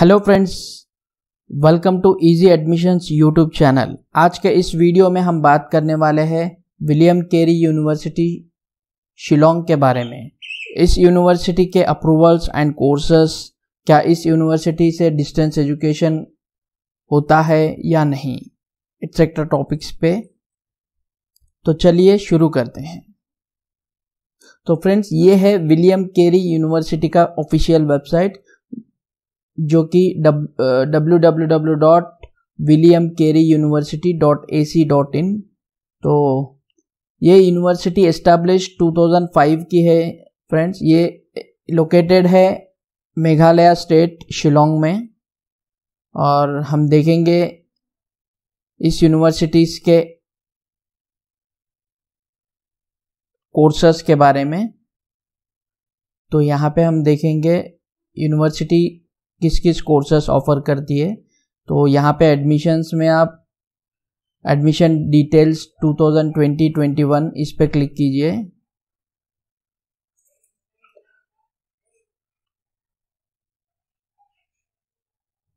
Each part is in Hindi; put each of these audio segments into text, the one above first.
Hello friends welcome to easy admissions YouTube channel आज के इस वीडियो में हम बात करने वाले हैं विलियम केरी यूनिवर्सिटी शिलोंग के बारे में इस यूनिवर्सिटी के अप्रूवल्स एंड कोर्सेस क्या इस यूनिवर्सिटी से डिस्टेंस एजुकेशन होता है या नहीं एक्सेट्रा टॉपिक्स पे तो चलिए शुरू करते हैं तो फ्रेंड्स ये है विलियम केरी यूनिवर्सिटी का ऑफिशियल वेबसाइट जो कि W W W dot William Carey University dot A C dot in तो ये यूनिवर्सिटी इस्टेब्लिश 2005 की है फ्रेंड्स ये लोकेटेड है मेघालय स्टेट शिलोंग में और हम देखेंगे इस यूनिवर्सिटीज़ के कोर्सेस के बारे में तो यहाँ पे हम देखेंगे यूनिवर्सिटी किस किस कोर्सेस ऑफ़र करती है तो यहाँ पे एडमिशन्स में आप एडमिशन डिटेल्स 2020-21 इस पर क्लिक कीजिए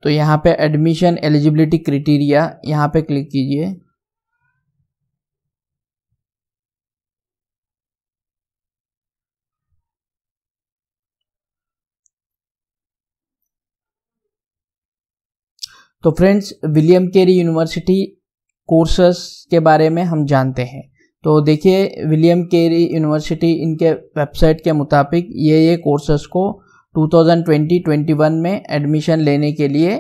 तो यहाँ पे एडमिशन एलिजिबिलिटी क्रिटीरिया यहाँ पे क्लिक कीजिए तो friends William Carey University courses के बारे में हम जानते हैं तो देखिए विलियम केरी यूनिवर्सिटी इनके वेबसाइट के मुताबिक ये ये कोर्सेस को 2020-21 में एडमिशन लेने के लिए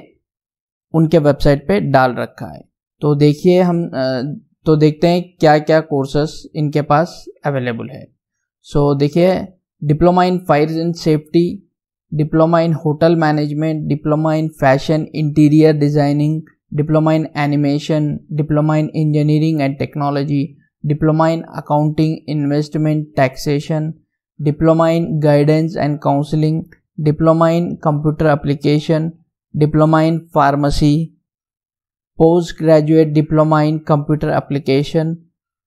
उनके वेबसाइट पे डाल रखा है तो देखिए हम तो देखते हैं क्या क्या कोर्सेस इनके पास अवेलेबल है सो देखिए diploma in fire and safety diploma in hotel management, diploma in fashion, interior designing, diploma in animation, diploma in engineering and technology, diploma in accounting, investment, taxation, diploma in guidance and counseling, diploma in computer application, diploma in pharmacy, postgraduate diploma in computer application,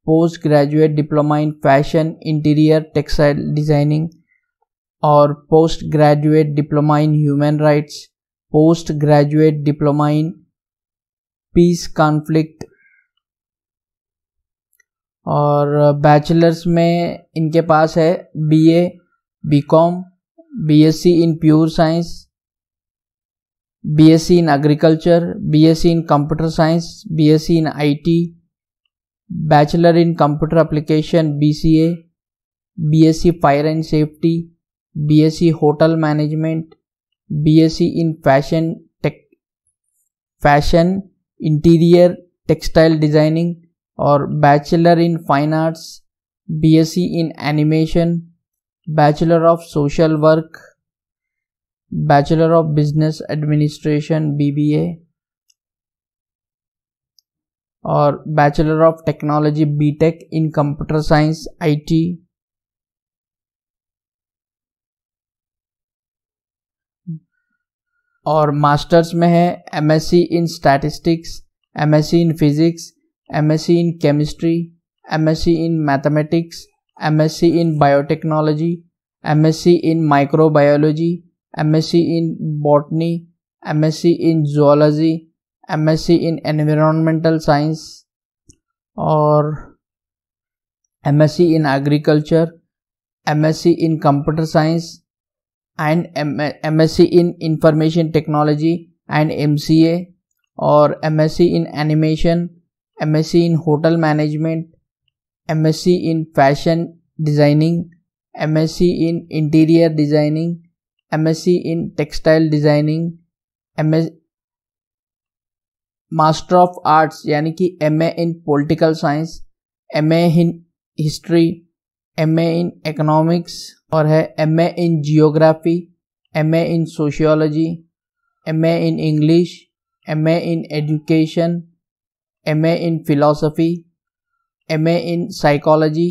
postgraduate diploma in fashion, interior, textile designing, और post graduate diploma in human rights post graduate diploma in peace conflict और बैचलर्स uh, में इनके पास है BA, BCom, BSc in pure science BSc in agriculture BSc in computer science BSc in IT bachelor in computer application BCA, BSc fire and safety BSc Hotel Management, BSc in Fashion Tech, Fashion Interior Textile Designing, or Bachelor in Fine Arts, BSc in Animation, Bachelor of Social Work, Bachelor of Business Administration BBA, or Bachelor of Technology BTech in Computer Science IT और मास्टर्स में है MSc in statistics MSc in physics MSc in chemistry MSc in mathematics MSc in biotechnology MSc in microbiology MSc in botany MSc in zoology MSc in environmental science और MSc in agriculture MSc in computer science and MSc in Information Technology and MCA or MSc in Animation, MSc in Hotel Management, MSc in Fashion Designing, MSc in Interior Designing, MSc in Textile Designing, MS Master of Arts, यानी कि M A in political science M A in history और है M A in geography M A in sociology M A in English M A in education M A in philosophy M A in psychology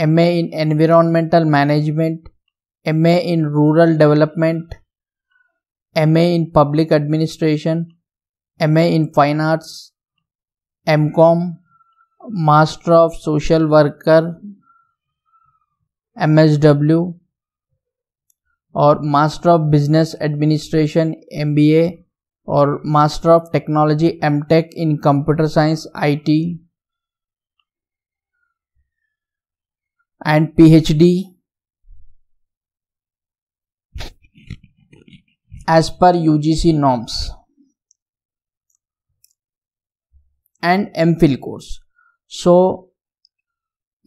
M A in environmental management M A in rural development M A in public administration M A in fine arts M Com master of social worker M S W और master of business administration M B A और master of technology M Tech in computer science I T and P H D as G C norms and M Phil course so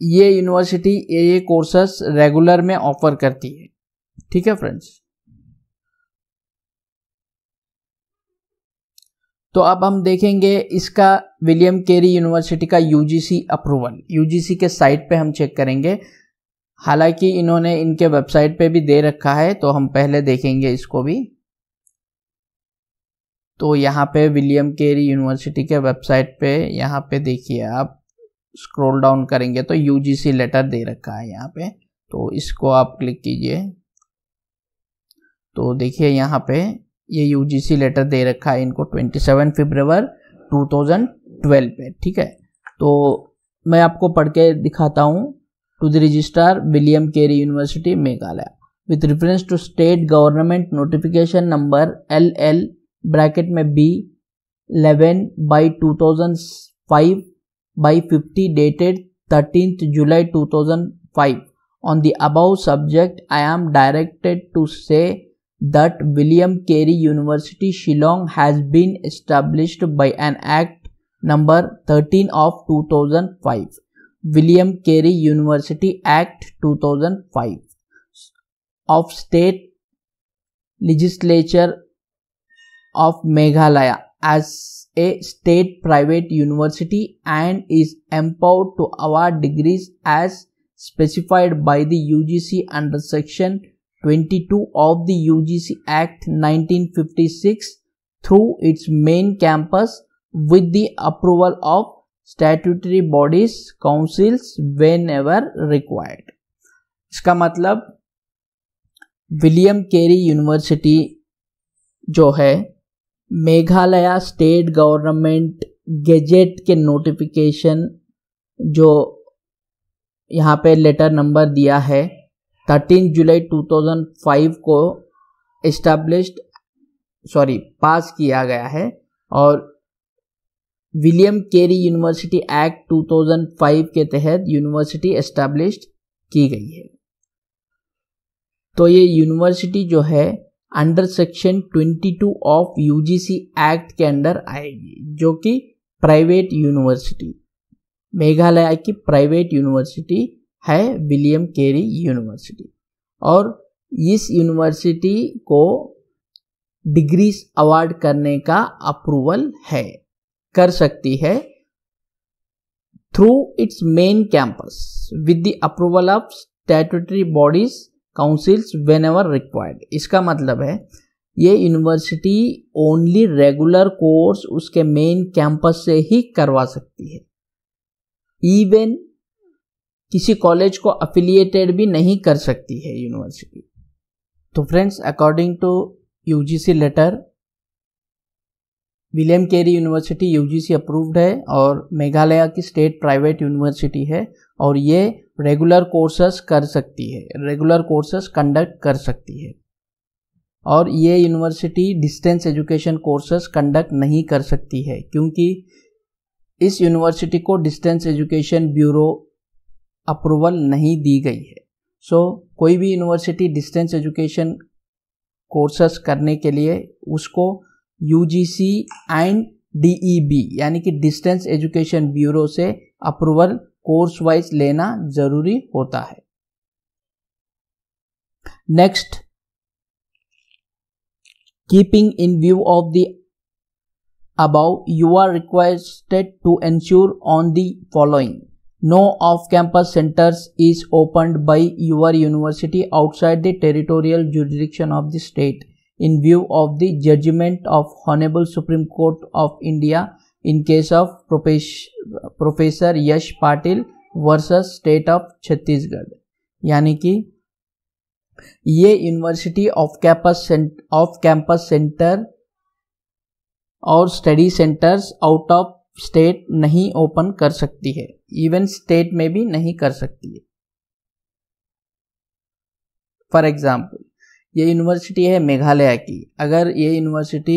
ये यूनिवर्सिटी ये ये कोर्सेस रेगुलर में ऑफर करती है ठीक है फ्रेंड्स तो अब हम देखेंगे इसका विलियम केरी यूनिवर्सिटी का यूजीसी अप्रूवल यूजीसी के साइट पे हम चेक करेंगे हालांकि इन्होंने इनके वेबसाइट पे भी दे रखा है तो हम पहले देखेंगे इसको भी तो यहाँ पे विलियम केरी यूनिवर्सिटी के वेबसाइट पे यहाँ पे देखिए आप स्क्रॉल डाउन करेंगे तो यू लेटर दे रखा है यहाँ पे तो इसको आप क्लिक कीजिए तो देखिए यहाँ पे ये यू लेटर दे रखा है इनको 27 फरवरी 2012 पे ठीक है तो मैं आपको पढ़ के दिखाता हूँ to the registrar William Carey university Meghalaya with reference to state government notification number L L bracket में B 11 by 2005 by 50 dated 13th July 2005. On the above subject, I am directed to say that William Carey University Shillong has been established by an Act number 13 of 2005. William Carey University Act 2005 of State Legislature of Meghalaya as a state private university and is empowered to award degrees as specified by the UGC under section 22 of the UGC Act 1956 through its main campus with the approval of statutory bodies councils whenever required इसका मतलब William Carey University जो है मेघालय स्टेट गवर्नमेंट गेजेट के नोटिफिकेशन जो यहाँ पे लेटर नंबर दिया है थर्टीन जुलाई 2005 को इस्टाब्लिश्ड सॉरी पास किया गया है और विलियम केरी यूनिवर्सिटी एक्ट 2005 के तहत यूनिवर्सिटी एस्टैब्लिश्ड की गई है तो ये यूनिवर्सिटी जो है under section 22 of UGC act के अंडर आएगी जो कि प्राइवेट यूनिवर्सिटी मेघालय की प्राइवेट यूनिवर्सिटी है विलियम केरी यूनिवर्सिटी और इस यूनिवर्सिटी को डिग्रीज अवार्ड करने का अप्रूवल है कर सकती है through its main campus with the approval of statutory bodies councils whenever required इसका मतलब है ये यूनिवर्सिटी ओनली रेगुलर कोर्स उसके मेन कैंपस से ही करवा सकती है इवन किसी कॉलेज को अफिलिएटेड भी नहीं कर सकती है यूनिवर्सिटी तो friends according to UGC letter William Carey University UGC approved है और मेघालय की स्टेट प्राइवेट यूनिवर्सिटी है और ये रेगुलर कोर्सेस कर सकती है रेगुलर कोर्सेस कंडक्ट कर सकती है और ये university distance education courses conduct नहीं कर सकती है क्योंकि इस यूनिवर्सिटी को डिस्टेंस एजुकेशन ब्यूरो अप्रूवल नहीं दी गई है सो so, कोई भी यूनिवर्सिटी डिस्टेंस एजुकेशन कोर्सेस करने के लिए उसको यू एंड डी यानी कि डिस्टेंस एजुकेशन ब्यूरो से अप्रूवल कोर्स वाइज लेना जरूरी होता है next keeping in view of the above you are requested to ensure on the following no off campus centres is opened by your university outside the territorial jurisdiction of the state in view of the judgement of honourable supreme court of India in case of Professor Yash Patil versus state of Chhattisgarh यानी कि ये university off campus off campus centre और study centres out of state नहीं ओपन कर सकती है इवन स्टेट में भी नहीं कर सकती है फॉर एग्जाम्पल ये यूनिवर्सिटी है मेघालय की अगर ये यूनिवर्सिटी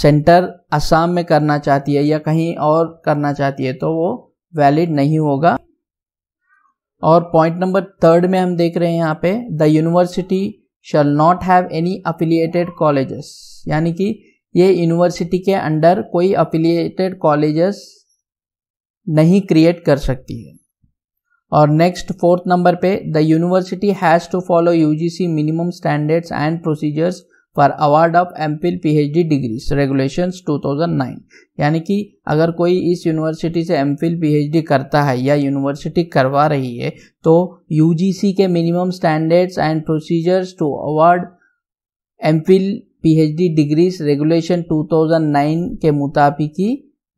सेंटर असम में करना चाहती है या कहीं और करना चाहती है तो वो वैलिड नहीं होगा और पॉइंट नंबर थर्ड में हम देख रहे हैं यहाँ पे the university shall not have any affiliated colleges यानी कि ये यूनिवर्सिटी के अंडर कोई अफिलिएटेड कॉलेजेस नहीं क्रिएट कर सकती है और नेक्स्ट फोर्थ नंबर पे the university has to follow UGC minimum standards and procedures for award of M Phil P H D degrees regulation two thousand nine यानी कि अगर कोई इस यूनिवर्सिटी से M Phil P H D करता है या यूनिवर्सिटी करवा रही है तो यू जी सी के minimum standards and procedures to award M Phil P H D degrees regulation two thousand nine के मुताबिक ही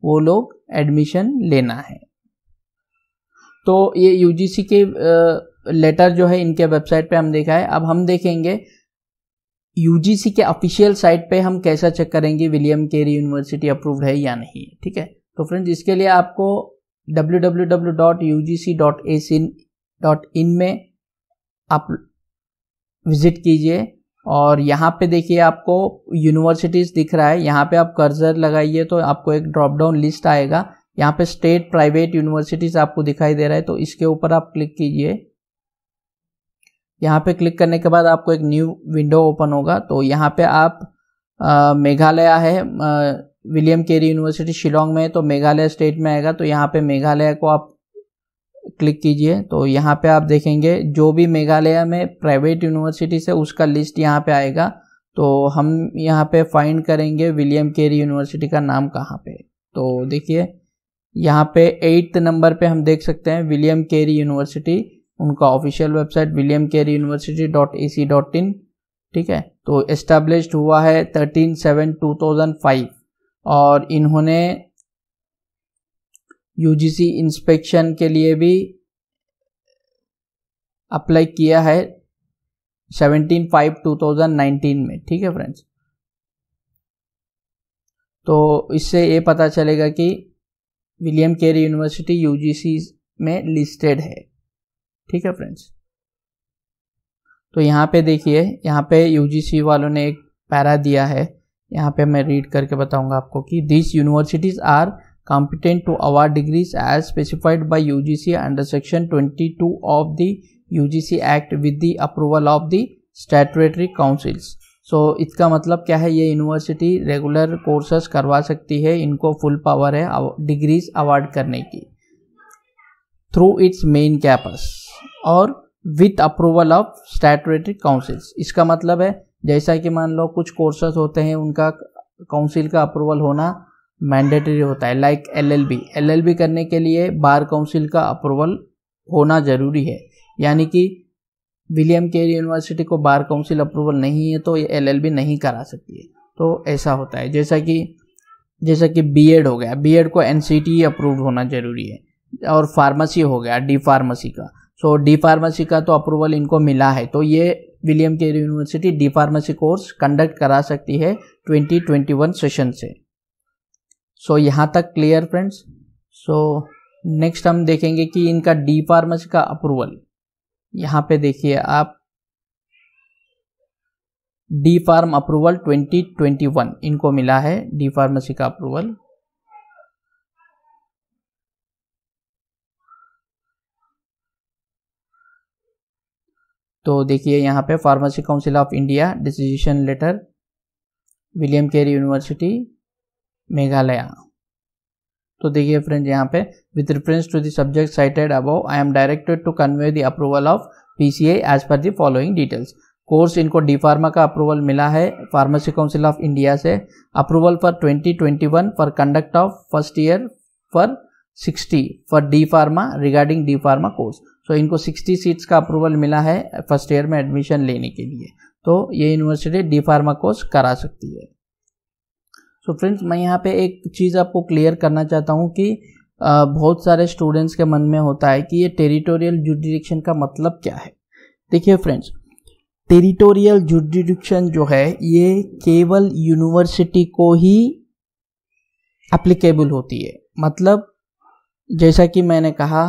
वो लोग एडमिशन लेना है तो ये यू के लेटर जो है इनके वेबसाइट पे हम देखा है अब हम देखेंगे यूजीसी के ऑफिशियल साइट पे हम कैसा चेक करेंगे विलियम केरी यूनिवर्सिटी अप्रूव्ड है या नहीं ठीक है तो फ्रेंड्स इसके लिए आपको www.ugc.ac.in में आप विजिट कीजिए और यहाँ पे देखिए आपको यूनिवर्सिटीज़ दिख रहा है यहाँ पे आप कर्जर लगाइए तो आपको एक ड्रॉप डाउन लिस्ट आएगा यहाँ पे स्टेट प्राइवेट यूनिवर्सिटीज आपको दिखाई दे रहा है तो इसके ऊपर आप क्लिक कीजिए यहाँ पे क्लिक करने के बाद आपको एक न्यू विंडो ओपन होगा तो यहाँ पे आप मेघालय है विलियम केरी यूनिवर्सिटी शिलोंग में है तो मेघालय स्टेट में आएगा तो यहाँ पे मेघालय को आप क्लिक कीजिए तो यहाँ पे आप देखेंगे जो भी मेघालय में प्राइवेट यूनिवर्सिटी से उसका लिस्ट यहाँ पे आएगा तो हम यहाँ पे फाइंड करेंगे विलियम केरी यूनिवर्सिटी का नाम कहाँ पे तो देखिए यहाँ पे एट्थ नंबर पे हम देख सकते हैं विलियम केरी यूनिवर्सिटी उनका official website William Carey University dot A C dot in ठीक है तो इस्टेब्लिश हुआ है thirteen seven two thousand five और इन्होंने यूजीसी इंस्पेक्शन के लिए भी अप्लाई किया है seventeen five two thousand nineteen में ठीक है फ्रेंड्स तो इससे ये पता चलेगा कि विलियम केरी यूनिवर्सिटी यू में लिस्टेड है ठीक है फ्रेंड्स तो यहाँ पे देखिए यहाँ पे यूजीसी वालों ने एक पैरा दिया है यहाँ पे मैं रीड करके बताऊँगा आपको कि this universities are competent to award degrees as specified by UGC under section 22 of the UGC act with the approval of the statutory councils so so, इसका मतलब क्या है ये यूनिवर्सिटी रेगुलर कोर्सेस करवा सकती है इनको फुल पावर है डिग्रीज अवार्ड करने की थ्रू इट्स मेन कैंपस और with approval of statutory councils इसका मतलब है जैसा कि मान लो कुछ कोर्सेज होते हैं उनका काउंसिल का अप्रूवल होना मैंडेटरी होता है लाइक एलएलबी एलएलबी करने के लिए बार काउंसिल का अप्रूवल होना ज़रूरी है यानी कि विलियम केयर यूनिवर्सिटी को बार काउंसिल अप्रूवल नहीं है तो एलएलबी नहीं करा सकती है तो ऐसा होता है जैसा कि जैसा कि बीएड हो गया बीएड को एन e अप्रूव होना ज़रूरी है और फार्मेसी हो गया डी फार्मेसी का सो डी फार्मेसी का तो अप्रूवल इनको मिला है तो ये William Carey university D pharmacy course conduct करा सकती है 2021 सेशन से सो so, यहाँ तक क्लियर फ्रेंड्स सो नेक्स्ट हम देखेंगे कि इनका डी फार्मेसी का अप्रूवल यहाँ पे देखिए आप डी फार्म अप्रूवल 2021 इनको मिला है डी फार्मेसी का अप्रूवल तो देखिए यहाँ पे pharmacy council of India decision letter William Carey university Meghalaya तो देखिए फ्रेंड्स यहाँ पे with reference to the subject cited above I am directed to convey the approval of PCI as per the following details course इनको डी फार्मा का अप्रूवल मिला है फार्मेसी काउंसिल ऑफ इंडिया से approval for 2021 for conduct of first year for 60 for D pharma regarding D pharma course so इनको 60 सीट्स का अप्रूवल मिला है फर्स्ट ईयर में एडमिशन लेने के लिए तो ये यूनिवर्सिटी डी फार्मा कोर्स करा सकती है सो फ्रेंड्स मैं यहाँ पे एक चीज़ आपको क्लियर करना चाहता हूँ कि बहुत सारे स्टूडेंट्स के मन में होता है कि ये टेरिटोरियल जुडिडिक्शन का मतलब क्या है देखिए फ्रेंड्स टेरिटोरियल जुडिडिक्शन जो है ये केवल यूनिवर्सिटी को ही अप्लीकेबल होती है मतलब जैसा कि मैंने कहा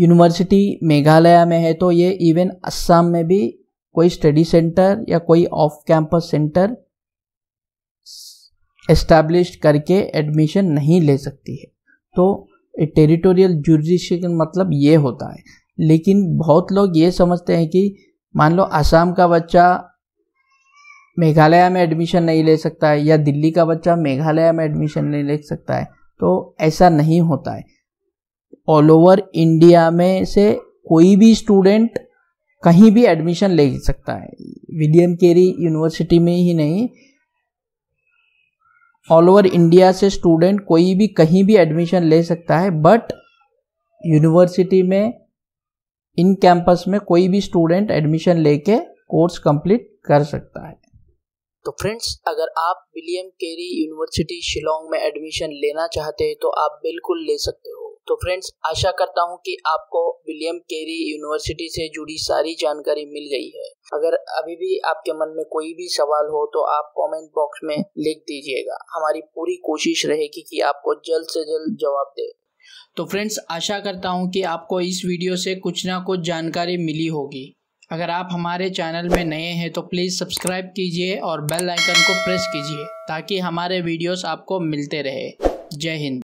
यूनिवर्सिटी मेघालय में है तो ये इवन असम में भी कोई स्टडी सेंटर या कोई ऑफ कैंपस सेंटर इस्टेब्लिश करके एडमिशन नहीं ले सकती है तो टेरिटोरियल जुरिस्डिक्शन मतलब ये होता है लेकिन बहुत लोग ये समझते हैं कि मान लो आसाम का बच्चा मेघालय में एडमिशन नहीं ले सकता है या दिल्ली का बच्चा मेघालय में एडमिशन नहीं ले सकता है तो ऐसा नहीं होता है ऑल ओवर इंडिया में से कोई भी स्टूडेंट कहीं भी एडमिशन ले सकता है विलियम केरी यूनिवर्सिटी में ही नहीं ऑल ओवर इंडिया से स्टूडेंट कोई भी कहीं भी एडमिशन ले सकता है बट यूनिवर्सिटी में इन कैंपस में कोई भी स्टूडेंट एडमिशन लेके कोर्स कंप्लीट कर सकता है तो फ्रेंड्स अगर आप विलियम केरी यूनिवर्सिटी शिलोंग में एडमिशन लेना चाहते हैं तो आप बिल्कुल ले सकते हो तो फ्रेंड्स आशा करता हूँ कि आपको विलियम केरी यूनिवर्सिटी से जुड़ी सारी जानकारी मिल गई है अगर अभी भी आपके मन में कोई भी सवाल हो तो आप कमेंट बॉक्स में लिख दीजिएगा हमारी पूरी कोशिश रहेगी कि आपको जल्द से जल्द जवाब दे तो फ्रेंड्स आशा करता हूँ कि आपको इस वीडियो से कुछ ना कुछ जानकारी मिली होगी अगर आप हमारे चैनल में नए हैं तो प्लीज़ सब्सक्राइब कीजिए और बेल आइकन को प्रेस कीजिए ताकि हमारे वीडियोस आपको मिलते रहे जय हिंद